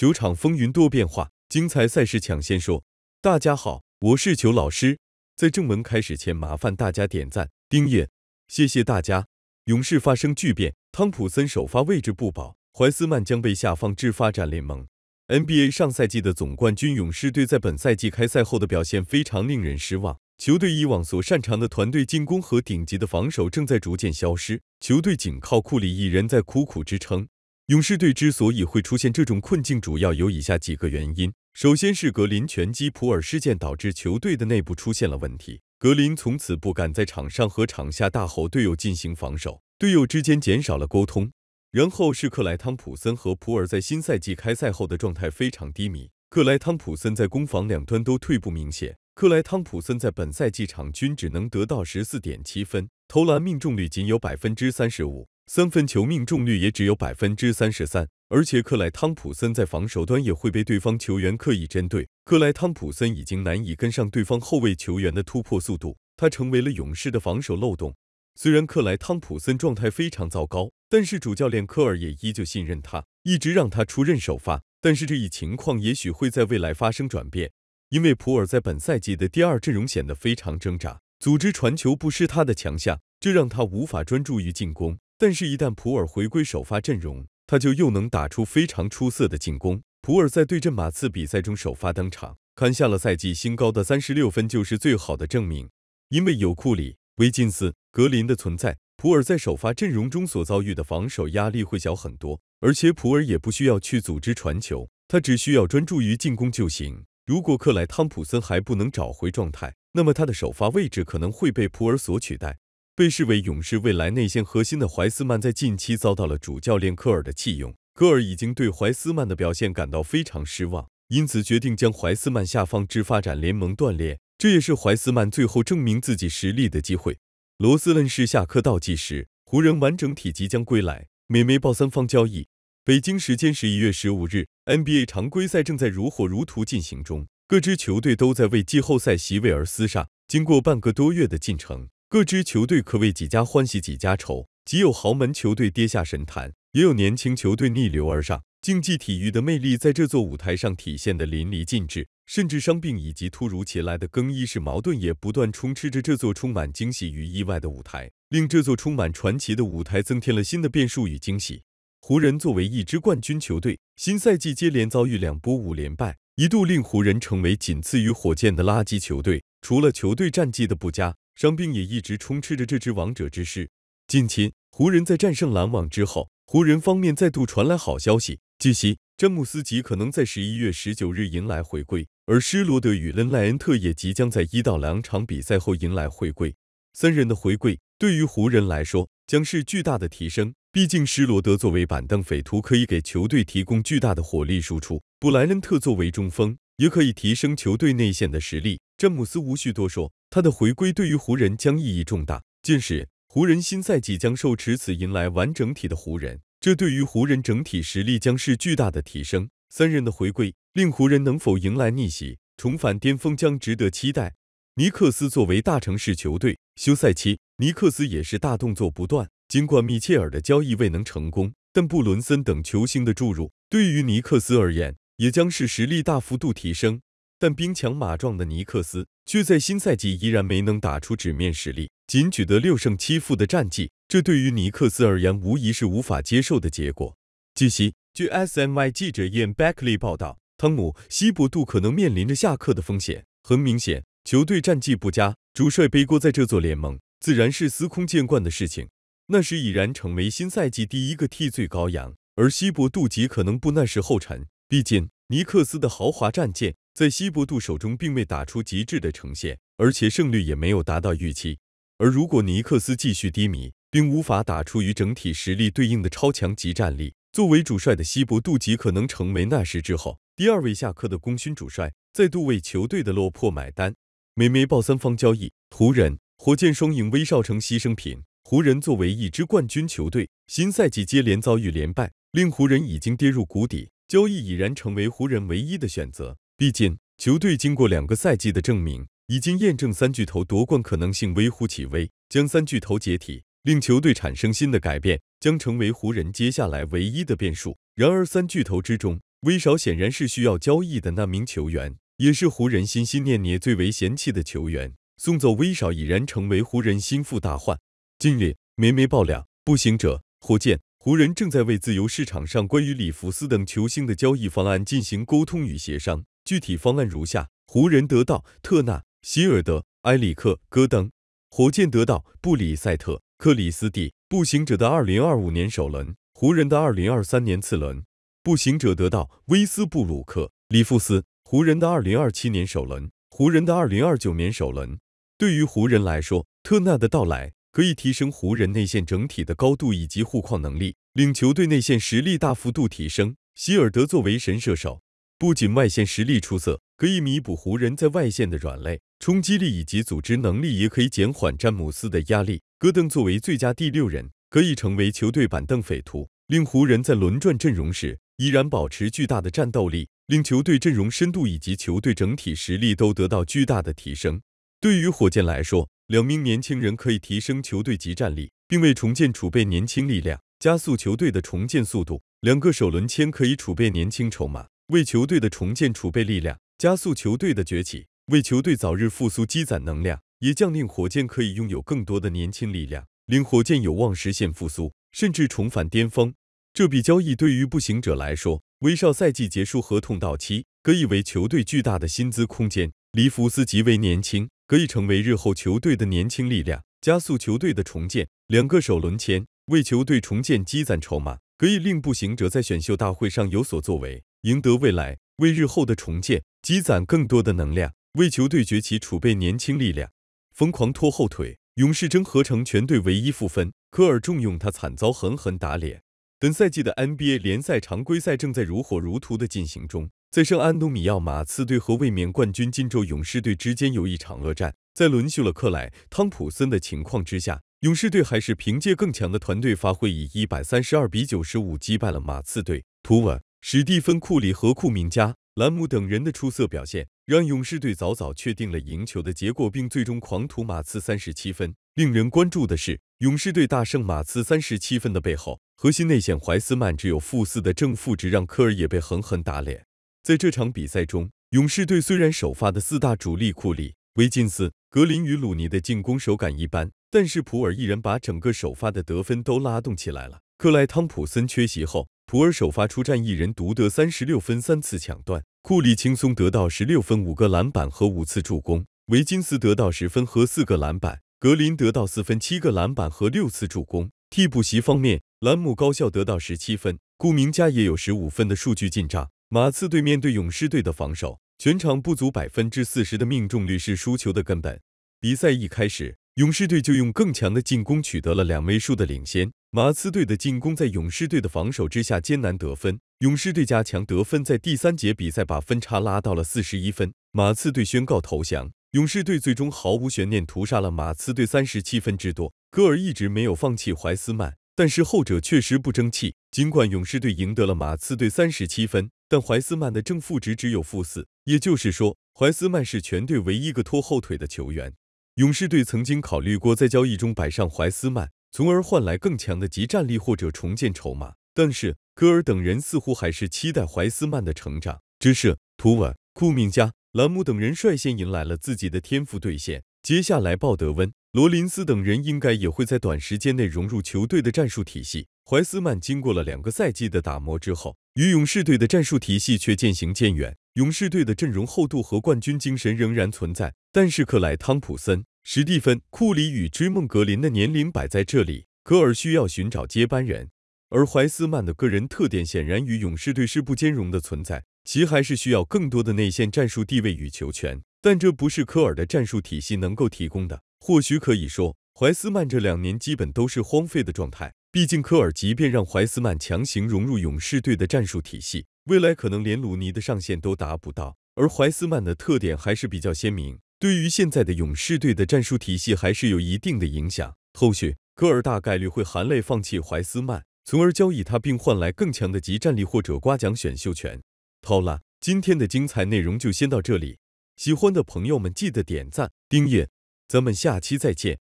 球场风云多变化，精彩赛事抢先说。大家好，我是球老师。在正文开始前，麻烦大家点赞订阅，谢谢大家。勇士发生巨变，汤普森首发位置不保，怀斯曼将被下放至发展联盟。NBA 上赛季的总冠军勇士队，在本赛季开赛后的表现非常令人失望。球队以往所擅长的团队进攻和顶级的防守正在逐渐消失，球队仅靠库里一人在苦苦支撑。勇士队之所以会出现这种困境，主要有以下几个原因：首先是格林拳击普尔事件导致球队的内部出现了问题，格林从此不敢在场上和场下大吼队友进行防守，队友之间减少了沟通。然后是克莱汤普森和普尔在新赛季开赛后的状态非常低迷，克莱汤普森在攻防两端都退步明显，克莱汤普森在本赛季场均只能得到十四点七分，投篮命中率仅有百分之三十五。三分球命中率也只有百分之三十三，而且克莱汤普森在防守端也会被对方球员刻意针对。克莱汤普森已经难以跟上对方后卫球员的突破速度，他成为了勇士的防守漏洞。虽然克莱汤普森状态非常糟糕，但是主教练科尔也依旧信任他，一直让他出任首发。但是这一情况也许会在未来发生转变，因为普尔在本赛季的第二阵容显得非常挣扎，组织传球不是他的强项，这让他无法专注于进攻。但是，一旦普尔回归首发阵容，他就又能打出非常出色的进攻。普尔在对阵马刺比赛中首发登场，砍下了赛季新高的三十六分，就是最好的证明。因为有库里、维金斯、格林的存在，普尔在首发阵容中所遭遇的防守压力会小很多，而且普尔也不需要去组织传球，他只需要专注于进攻就行。如果克莱·汤普森还不能找回状态，那么他的首发位置可能会被普尔所取代。被视为勇士未来内线核心的怀斯曼，在近期遭到了主教练科尔的弃用。科尔已经对怀斯曼的表现感到非常失望，因此决定将怀斯曼下放至发展联盟锻炼。这也是怀斯曼最后证明自己实力的机会。罗斯恩是下课倒计时，湖人完整体即将归来。美媒报三方交易。北京时间十一月十五日，NBA 常规赛正在如火如荼进行中，各支球队都在为季后赛席位而厮杀。经过半个多月的进程。各支球队可谓几家欢喜几家愁，既有豪门球队跌下神坛，也有年轻球队逆流而上。竞技体育的魅力在这座舞台上体现的淋漓尽致，甚至伤病以及突如其来的更衣室矛盾也不断充斥着这座充满惊喜与意外的舞台，令这座充满传奇的舞台增添了新的变数与惊喜。湖人作为一支冠军球队，新赛季接连遭遇两波五连败，一度令湖人成为仅次于火箭的垃圾球队。除了球队战绩的不佳，伤病也一直充斥着这支王者之势。近期，湖人在战胜篮网之后，湖人方面再度传来好消息。据悉，詹姆斯极可能在十一月十九日迎来回归，而施罗德与恩莱恩特也即将在一到两场比赛后迎来回归。三人的回归对于湖人来说将是巨大的提升。毕竟，施罗德作为板凳匪徒，可以给球队提供巨大的火力输出；布莱恩特作为中锋，也可以提升球队内线的实力。詹姆斯无需多说，他的回归对于湖人将意义重大。届时，湖人新赛季将受持此迎来完整体的湖人，这对于湖人整体实力将是巨大的提升。三人的回归令湖人能否迎来逆袭、重返巅峰将值得期待。尼克斯作为大城市球队，休赛期尼克斯也是大动作不断。尽管米切尔的交易未能成功，但布伦森等球星的注入对于尼克斯而言也将是实力大幅度提升。但兵强马壮的尼克斯却在新赛季依然没能打出纸面实力，仅取得六胜七负的战绩，这对于尼克斯而言无疑是无法接受的结果。据悉，据 S N Y 记者 Ian Beckley 报道，汤姆·西伯杜可能面临着下课的风险。很明显，球队战绩不佳，主帅背锅，在这座联盟自然是司空见惯的事情。那时已然成为新赛季第一个替罪羔羊，而西伯杜极可能不那是后尘。毕竟，尼克斯的豪华战舰。在西伯杜手中，并未打出极致的呈现，而且胜率也没有达到预期。而如果尼克斯继续低迷，并无法打出与整体实力对应的超强级战力，作为主帅的西伯杜极可能成为那时之后第二位下课的功勋主帅，再度为球队的落魄买单。美媒报三方交易，湖人、火箭双赢，威少成牺牲品。湖人作为一支冠军球队，新赛季接连遭遇连败，令湖人已经跌入谷底，交易已然成为湖人唯一的选择。毕竟，球队经过两个赛季的证明，已经验证三巨头夺冠可能性微乎其微。将三巨头解体，令球队产生新的改变，将成为湖人接下来唯一的变数。然而，三巨头之中，威少显然是需要交易的那名球员，也是湖人心心念念最为嫌弃的球员。送走威少已然成为湖人心腹大患。近日，美媒爆料，步行者、火箭、湖人正在为自由市场上关于里弗斯等球星的交易方案进行沟通与协商。具体方案如下：湖人得到特纳、希尔德、埃里克·戈登；火箭得到布里塞特、克里斯蒂；步行者的2025年首轮，湖人的2023年次轮；步行者得到威斯布鲁克、里夫斯；湖人的2027年首轮，湖人的2029年首轮。对于湖人来说，特纳的到来可以提升湖人内线整体的高度以及护框能力，令球队内线实力大幅度提升。希尔德作为神射手。不仅外线实力出色，可以弥补湖人在外线的软肋，冲击力以及组织能力也可以减缓詹姆斯的压力。戈登作为最佳第六人，可以成为球队板凳匪徒，令湖人在轮转阵容时依然保持巨大的战斗力，令球队阵容深度以及球队整体实力都得到巨大的提升。对于火箭来说，两名年轻人可以提升球队及战力，并为重建储备年轻力量，加速球队的重建速度。两个首轮签可以储备年轻筹码。为球队的重建储备力量，加速球队的崛起，为球队早日复苏积攒能量，也将令火箭可以拥有更多的年轻力量，令火箭有望实现复苏，甚至重返巅峰。这笔交易对于步行者来说，威少赛季结束合同到期，可以为球队巨大的薪资空间；里弗斯极为年轻，可以成为日后球队的年轻力量，加速球队的重建。两个首轮签为球队重建积攒筹码，可以令步行者在选秀大会上有所作为。赢得未来，为日后的重建积攒更多的能量，为球队崛起储备年轻力量。疯狂拖后腿，勇士争合成全队唯一负分，科尔重用他，惨遭狠狠打脸。本赛季的 NBA 联赛常规赛正在如火如荼的进行中，在圣安东尼奥马刺队和卫冕冠军金州勇士队之间有一场恶战。在轮休了克莱、汤普森的情况之下，勇士队还是凭借更强的团队发挥，以一百三十二比九十五击败了马刺队。图文。史蒂芬·库里和库明加、兰姆等人的出色表现，让勇士队早早确定了赢球的结果，并最终狂屠马刺三十七分。令人关注的是，勇士队大胜马刺三十七分的背后，核心内线怀斯曼只有负四的正负值，让科尔也被狠狠打脸。在这场比赛中，勇士队虽然首发的四大主力库里、维金斯、格林与鲁尼的进攻手感一般，但是普尔一人把整个首发的得分都拉动起来了。克莱·汤普森缺席后。普尔首发出战，一人独得三十六分，三次抢断；库里轻松得到十六分、五个篮板和五次助攻；维金斯得到十分和四个篮板；格林得到四分、七个篮板和六次助攻。替补席方面，兰姆高效得到十七分，顾明加也有十五分的数据进账。马刺队面对勇士队的防守，全场不足百分之四十的命中率是输球的根本。比赛一开始。勇士队就用更强的进攻取得了两位数的领先。马刺队的进攻在勇士队的防守之下艰难得分。勇士队加强得分，在第三节比赛把分差拉到了四十一分。马刺队宣告投降。勇士队最终毫无悬念屠杀了马刺队三十七分之多。戈尔一直没有放弃怀斯曼，但是后者确实不争气。尽管勇士队赢得了马刺队三十七分，但怀斯曼的正负值只有负四，也就是说，怀斯曼是全队唯一一个拖后腿的球员。勇士队曾经考虑过在交易中摆上怀斯曼，从而换来更强的集战力或者重建筹码。但是戈尔等人似乎还是期待怀斯曼的成长。只是图尔、库明加、兰姆等人率先迎来了自己的天赋兑现。接下来，鲍德温、罗林斯等人应该也会在短时间内融入球队的战术体系。怀斯曼经过了两个赛季的打磨之后，与勇士队的战术体系却渐行渐远。勇士队的阵容厚度和冠军精神仍然存在，但是克莱、汤普森。史蒂芬·库里与追梦格林的年龄摆在这里，科尔需要寻找接班人，而怀斯曼的个人特点显然与勇士队是不兼容的存在，其还是需要更多的内线战术地位与球权，但这不是科尔的战术体系能够提供的。或许可以说，怀斯曼这两年基本都是荒废的状态，毕竟科尔即便让怀斯曼强行融入勇士队的战术体系，未来可能连鲁尼的上限都达不到，而怀斯曼的特点还是比较鲜明。对于现在的勇士队的战术体系还是有一定的影响。后续科尔大概率会含泪放弃怀斯曼，从而交易他，并换来更强的集战力或者刮奖选秀权。好了，今天的精彩内容就先到这里，喜欢的朋友们记得点赞订阅，咱们下期再见。